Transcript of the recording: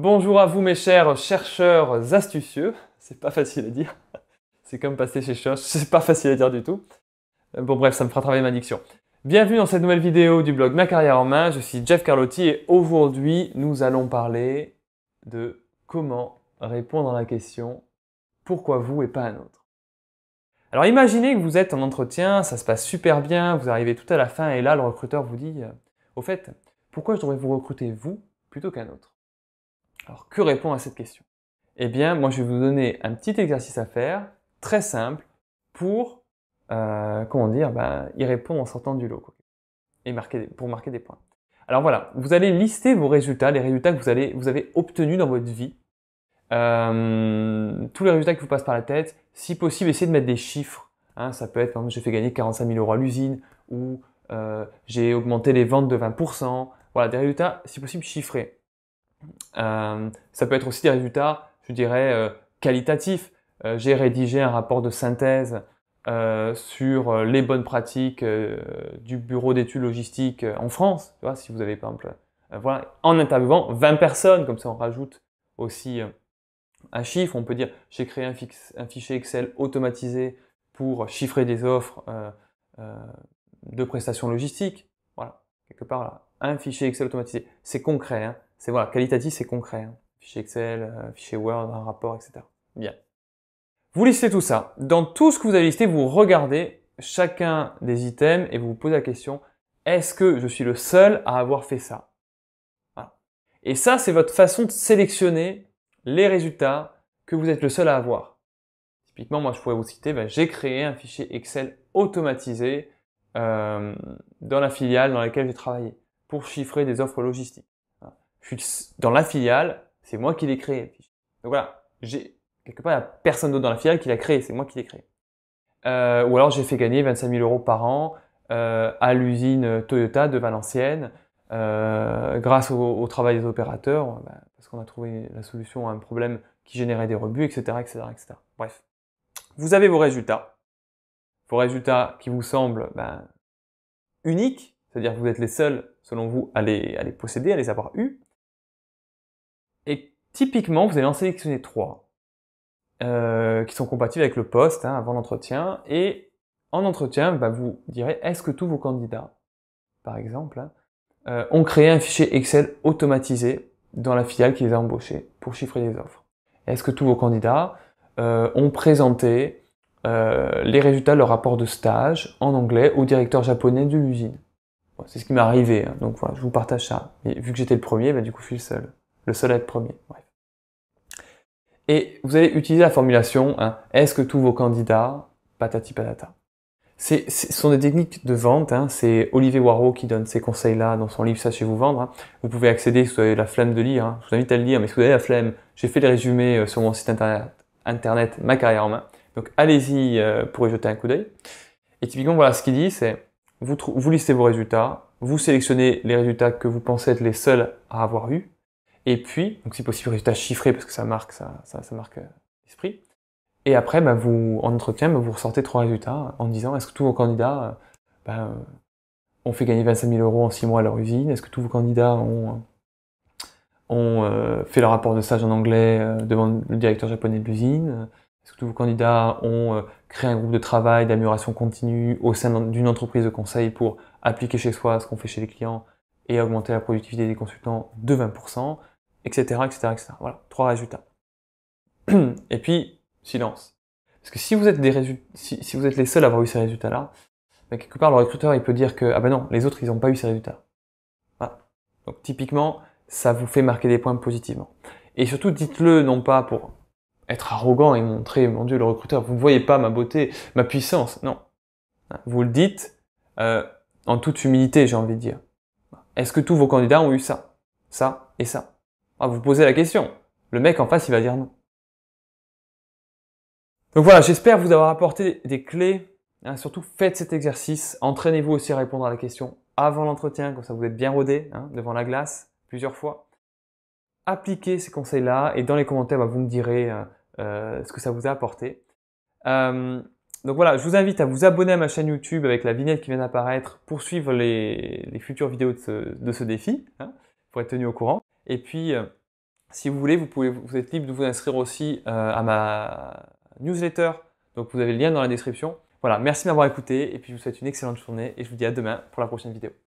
Bonjour à vous mes chers chercheurs astucieux. C'est pas facile à dire. C'est comme passer chez Church, c'est pas facile à dire du tout. Euh, bon bref, ça me fera travailler ma diction. Bienvenue dans cette nouvelle vidéo du blog Ma carrière en main. Je suis Jeff Carlotti et aujourd'hui, nous allons parler de comment répondre à la question pourquoi vous et pas un autre. Alors imaginez que vous êtes en entretien, ça se passe super bien, vous arrivez tout à la fin et là le recruteur vous dit euh, au fait, pourquoi je devrais vous recruter vous plutôt qu'un autre alors que répond à cette question Eh bien, moi je vais vous donner un petit exercice à faire, très simple, pour euh, comment dire, ben, y répondre en sortant du lot et pour marquer des points. Alors voilà, vous allez lister vos résultats, les résultats que vous, avez obtenus dans votre vie, euh, tous les résultats qui vous passent par la tête. Si possible, essayez de mettre des chiffres. Hein. ça peut être, par exemple, j'ai fait gagner 45 000 euros à l'usine ou euh, j'ai augmenté les ventes de 20%. Voilà, des résultats, si possible, chiffrés. Euh, ça peut être aussi des résultats, je dirais, euh, qualitatifs. Euh, j'ai rédigé un rapport de synthèse euh, sur les bonnes pratiques du bureau d'études logistiques en France. Tu vois, si vous avez par exemple, voilà, en interviewant 20 personnes, comme ça on rajoute aussi un chiffre. On peut dire j'ai créé un, un, fichier Excel automatisé pour chiffrer des offres de prestations logistiques. Voilà, quelque part là, un fichier Excel automatisé, c'est concret. Hein c'est voilà, qualitatif, c'est concret. Hein. Fichier Excel, euh, fichier Word, un rapport, etc. Bien. Vous listez tout ça. Dans tout ce que vous avez listé, vous regardez chacun des items et vous vous posez la question, est-ce que je suis le seul à avoir fait ça voilà. Et ça, c'est votre façon de sélectionner les résultats que vous êtes le seul à avoir. Typiquement, moi, je pourrais vous citer, ben, j'ai créé un fichier Excel automatisé euh, dans la filiale dans laquelle j'ai travaillé pour chiffrer des offres logistiques dans la filiale, c'est moi qui l'ai créé. Donc voilà, j'ai quelque part, il n'y a personne d'autre dans la filiale qui l'a créé, c'est moi qui l'ai créé. Euh, ou alors j'ai fait gagner 25 000 euros par an euh, à l'usine Toyota de Valenciennes euh, grâce au, travail des opérateurs, bah, parce qu'on a trouvé la solution à un problème qui générait des rebuts, etc., etc., etc. Bref, vous avez vos résultats, vos résultats qui vous semblent bah, uniques, c'est-à-dire que vous êtes les seuls, selon vous, à les, à les posséder, à les avoir eus. Typiquement, vous allez en sélectionner trois euh, qui sont compatibles avec le poste hein, avant l'entretien. Et en entretien, bah, vous direz est-ce que tous vos candidats, par exemple, hein, euh, ont créé un fichier Excel automatisé dans la filiale qui les a embauchés pour chiffrer les offres Est-ce que tous vos candidats euh, ont présenté les résultats de leur rapport de stage en anglais au directeur japonais de l'usine C'est ce qui m'est arrivé, hein, donc voilà, je vous partage ça. Et vu que j'étais le premier, bah, du coup, je suis le seul. Le seul à être premier. Et vous allez utiliser la formulation hein, est-ce que tous vos candidats patati patata. C'est ce sont des techniques de vente. Hein, C'est Olivier Warreau qui donne ces conseils-là dans son livre Sachez vous vendre. Vous pouvez accéder si vous avez la flemme de lire. Hein. Je vous invite à le lire, mais si vous avez la flemme, j'ai fait les résumés euh, sur mon site internet, internet Ma carrière en main. Donc allez-y euh, pour y jeter un coup d'œil. Et typiquement, voilà ce qu'il dit, c'est vous, vous listez vos résultats, vous sélectionnez les résultats que vous pensez être les seuls à avoir eu, et puis, donc si possible, résultat chiffré, parce que ça marque, ça, marque euh, l'esprit. Et après, bah, vous, en entretien, bah, vous ressortez trois résultats en disant est-ce que tous vos candidats euh, bah, euh, ont fait gagner 25 000 euros en six mois à leur usine Est-ce que tous vos candidats ont, ont fait leur rapport de stage en anglais devant le directeur japonais de l'usine Est-ce que tous vos candidats ont créé un groupe de travail d'amélioration continue au sein d'une entreprise de conseil pour appliquer chez soi ce qu'on fait chez les clients et augmenter la productivité des consultants de 20% etc., etc., etc. Voilà, trois résultats. Et puis, silence. Parce que si vous êtes, si, vous êtes les seuls à avoir eu ces résultats-là, bah, quelque part, le recruteur, il peut dire que, ah ben non, les autres, ils n'ont pas eu ces résultats. Voilà. Donc, typiquement, ça vous fait marquer des points positivement. Et surtout, dites-le non pas pour être arrogant et montrer, mon Dieu, le recruteur, vous ne voyez pas ma beauté, ma puissance. Non. Vous le dites euh, en toute humilité, j'ai envie de dire. Est-ce que tous vos candidats ont eu ça, ça et ça ah, vous posez la question. Le mec en face, il va dire non. Donc voilà, j'espère vous avoir apporté des clés. Hein, surtout, faites cet exercice. Entraînez-vous aussi à répondre à la question avant l'entretien, comme ça vous êtes bien rodé hein, devant la glace plusieurs fois. Appliquez ces conseils-là et dans les commentaires, bah, vous me direz euh, euh, ce que ça vous a apporté. Euh, donc voilà, je vous invite à vous abonner à ma chaîne YouTube avec la vignette qui vient d'apparaître pour suivre les, futures vidéos de ce, défi, pour hein. être tenu au courant. Et puis, euh, si vous voulez, vous, vous êtes libre de vous inscrire aussi euh, à ma newsletter. Donc, vous avez le lien dans la description. Voilà, merci de m'avoir écouté et puis je vous souhaite une excellente journée et je vous dis à demain pour la prochaine vidéo.